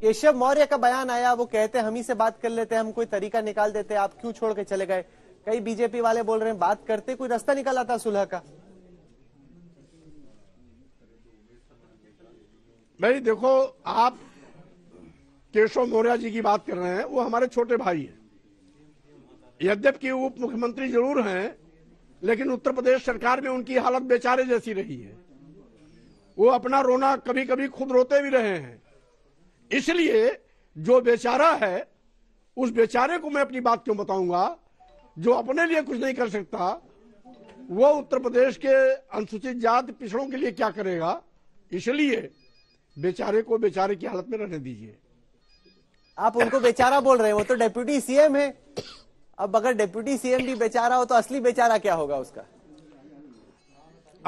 केशव मौर्य का बयान आया वो कहते हैं हम ही से बात कर लेते हैं हम कोई तरीका निकाल देते आप क्यों छोड़ के चले गए कई बीजेपी वाले बोल रहे हैं बात करते कोई रास्ता निकाला आता सुलह का नहीं देखो आप केशव मौर्य जी की बात कर रहे हैं वो हमारे छोटे भाई हैं यद्यप की उप मुख्यमंत्री जरूर हैं लेकिन उत्तर प्रदेश सरकार में उनकी हालत बेचारे जैसी रही है वो अपना रोना कभी कभी खुद रोते भी रहे हैं इसलिए जो बेचारा है उस बेचारे को मैं अपनी बात क्यों बताऊंगा जो अपने लिए कुछ नहीं कर सकता वो उत्तर प्रदेश के अनुसूचित जाति पिछड़ों के लिए क्या करेगा इसलिए बेचारे को बेचारे की हालत में रहने दीजिए आप उनको बेचारा बोल रहे हैं वो तो डेप्यूटी सीएम है अब अगर डेप्यूटी सीएम भी बेचारा हो तो असली बेचारा क्या होगा उसका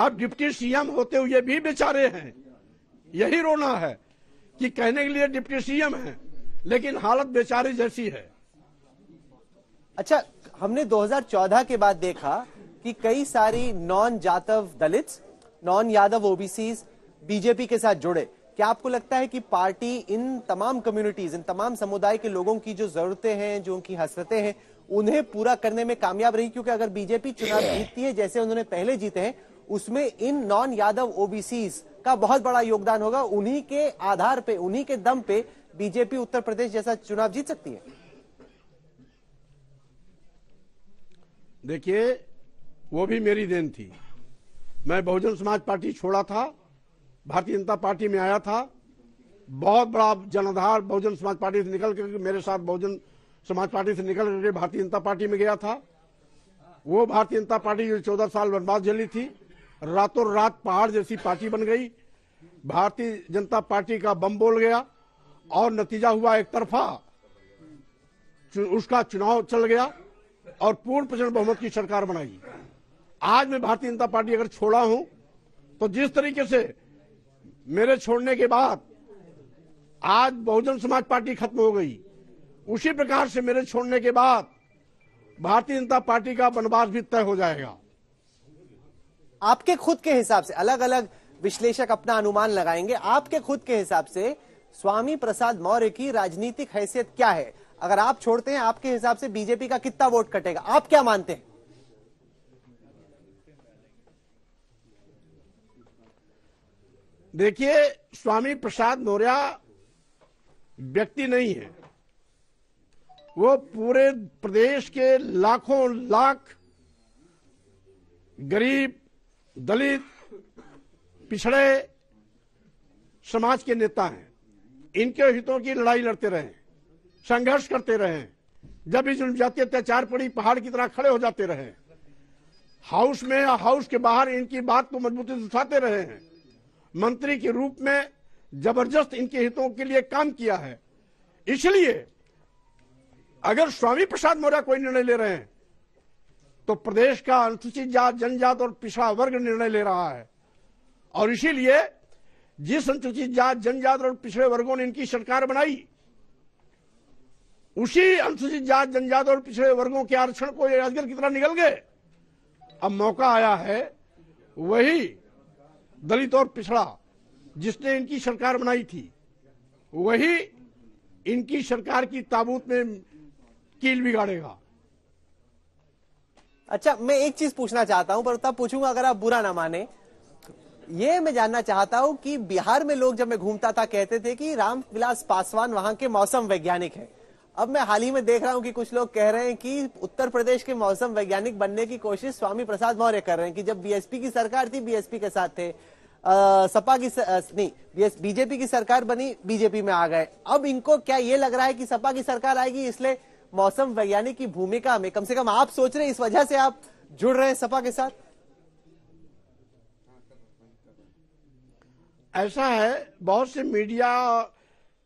आप डिप्टी सीएम होते हुए भी बेचारे हैं यही रोना है कि कहने के लिए डिप्टी सीएम है लेकिन हालत बेचारी जैसी है अच्छा हमने 2014 के बाद देखा कि कई सारी non Jatav Dalit non Yadav OBC BJP के साथ जुड़े क्या आपको लगता है कि पार्टी इन तमाम कम्युनिटीज इन तमाम समुदाय के लोगों की जो जरूरतें हैं जो उनकी हसरतें हैं उन्हें पूरा करने में कामयाब रही क्योंकि अगर बीजेपी चुनाव जीतती है जैसे उन्होंने पहले जीते हैं उसमें इन नॉन यादव ओबीसीज का बहुत बड़ा योगदान होगा उन्हीं के आधार पे उन्हीं के दम पे बीजेपी उत्तर प्रदेश जैसा चुनाव जीत सकती है देखिए वो भी मेरी देन थी मैं बहुजन समाज पार्टी छोड़ा था भारतीय जनता पार्टी में आया था बहुत बड़ा जनाधार बहुजन समाज पार्टी से निकल करके मेरे साथ बहुजन समाज पार्टी से निकल करके भारतीय जनता पार्टी में गया था वो भारतीय जनता पार्टी जो चौदह साल बर्बाद झेली थी रातों रात पहाड़ जैसी पार्टी बन गई भारतीय जनता पार्टी का बम बोल गया और नतीजा हुआ एक तरफा उसका चुनाव चल गया और पूर्ण प्रचंड बहुमत की सरकार बनाई आज मैं भारतीय जनता पार्टी अगर छोड़ा हूं तो जिस तरीके से मेरे छोड़ने के बाद आज बहुजन समाज पार्टी खत्म हो गई उसी प्रकार से मेरे छोड़ने के बाद भारतीय जनता पार्टी का वनवास भी तय हो जाएगा आपके खुद के हिसाब से अलग अलग विश्लेषक अपना अनुमान लगाएंगे आपके खुद के हिसाब से स्वामी प्रसाद मौर्य की राजनीतिक हैसियत क्या है अगर आप छोड़ते हैं आपके हिसाब से बीजेपी का कितना वोट कटेगा आप क्या मानते हैं देखिए स्वामी प्रसाद मौर्य व्यक्ति नहीं है वो पूरे प्रदेश के लाखों लाख गरीब दलित पिछड़े समाज के नेता हैं इनके हितों की लड़ाई लड़ते रहे संघर्ष करते रहे जब भी जनजातीय अत्याचार पड़ी पहाड़ की तरह खड़े हो जाते रहे हाउस में या हाउस के बाहर इनकी बात को मजबूती से उठाते रहे हैं मंत्री के रूप में जबरदस्त इनके हितों के लिए काम किया है इसलिए अगर स्वामी प्रसाद मौर्य कोई निर्णय ले रहे हैं तो प्रदेश का अनुसूचित जात जनजात और पिछड़ा वर्ग निर्णय ले रहा है और इसीलिए जिस अनुसूचित जात जनजात और पिछड़े वर्गों ने इनकी सरकार बनाई उसी अनुसूचित जात जनजात और पिछड़े वर्गों के आरक्षण को राजगढ़ की तरह निकल गए अब मौका आया है वही दलित और पिछड़ा जिसने इनकी सरकार बनाई थी वही इनकी सरकार की ताबूत में कील बिगाड़ेगा अच्छा मैं एक चीज पूछना चाहता हूं पर तब पूछूंगा अगर आप बुरा ना माने ये मैं जानना चाहता हूं कि बिहार में लोग जब मैं घूमता था कहते थे कि रामविलास पासवान वहां के मौसम वैज्ञानिक है अब मैं हाल ही में देख रहा हूं कि कुछ लोग कह रहे हैं कि उत्तर प्रदेश के मौसम वैज्ञानिक बनने की कोशिश स्वामी प्रसाद मौर्य कर रहे हैं कि जब बीएसपी की सरकार थी बीएसपी के साथ थे आ, सपा की नहीं बीजेपी की सरकार बनी बीजेपी में आ गए अब इनको क्या ये लग रहा है कि सपा की सरकार आएगी इसलिए मौसम वैज्ञानिक की भूमिका में कम से कम आप सोच रहे हैं इस वजह से आप जुड़ रहे हैं सपा के साथ ऐसा है बहुत से मीडिया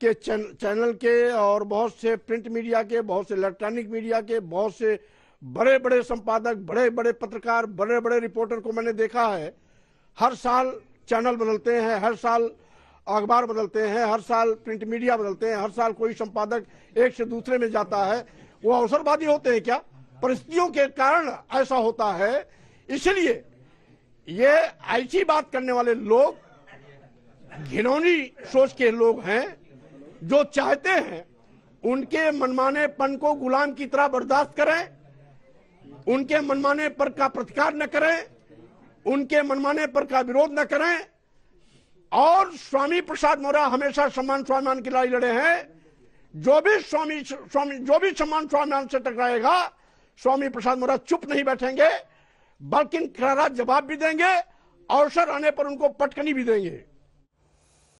के चैनल के और बहुत से प्रिंट मीडिया के बहुत से इलेक्ट्रॉनिक मीडिया के बहुत से बड़े बड़े संपादक बड़े बड़े पत्रकार बड़े बड़े रिपोर्टर को मैंने देखा है हर साल चैनल बदलते हैं हर साल अखबार बदलते हैं हर साल प्रिंट मीडिया बदलते हैं हर साल कोई संपादक एक से दूसरे में जाता है वो अवसरवादी होते हैं क्या परिस्थितियों के कारण ऐसा होता है इसलिए ये ऐसी बात करने वाले लोग घिनौनी सोच के लोग हैं जो चाहते हैं उनके मनमाने पन को गुलाम की तरह बर्दाश्त करें उनके मनमाने पर का प्रतिकार न करें उनके मनमाने पर का विरोध न करें और स्वामी प्रसाद मौर्य हमेशा सम्मान स्वाभिमान की लड़ाई लड़े हैं जो भी स्वामी स्वामी जो भी सम्मान स्वाभिमान से टकराएगा स्वामी प्रसाद मौर्य चुप नहीं बैठेंगे बल्कि करारा जवाब भी देंगे अवसर आने पर उनको पटकनी भी देंगे